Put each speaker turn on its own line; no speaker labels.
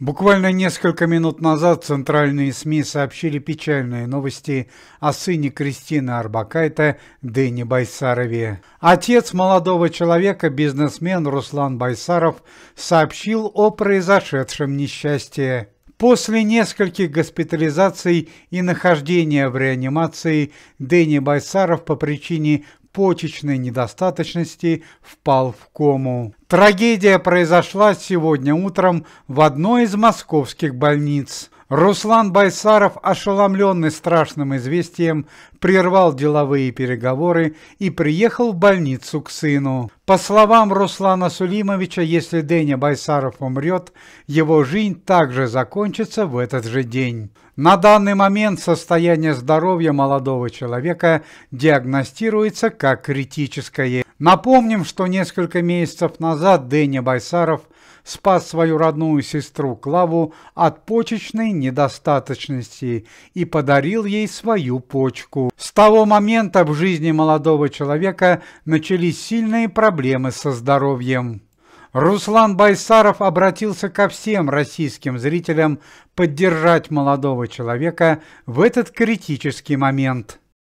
Буквально несколько минут назад центральные СМИ сообщили печальные новости о сыне Кристины Арбакайте Дэни Байсарове. Отец молодого человека, бизнесмен Руслан Байсаров, сообщил о произошедшем несчастье. После нескольких госпитализаций и нахождения в реанимации Дэнни Байсаров по причине почечной недостаточности впал в кому. Трагедия произошла сегодня утром в одной из московских больниц. Руслан Байсаров, ошеломленный страшным известием, прервал деловые переговоры и приехал в больницу к сыну. По словам Руслана Сулимовича, если Деня Байсаров умрет, его жизнь также закончится в этот же день. На данный момент состояние здоровья молодого человека диагностируется как критическое. Напомним, что несколько месяцев назад Дэнни Байсаров спас свою родную сестру Клаву от почечной недостаточности и подарил ей свою почку. С того момента в жизни молодого человека начались сильные проблемы со здоровьем. Руслан Байсаров обратился ко всем российским зрителям поддержать молодого человека в этот критический момент.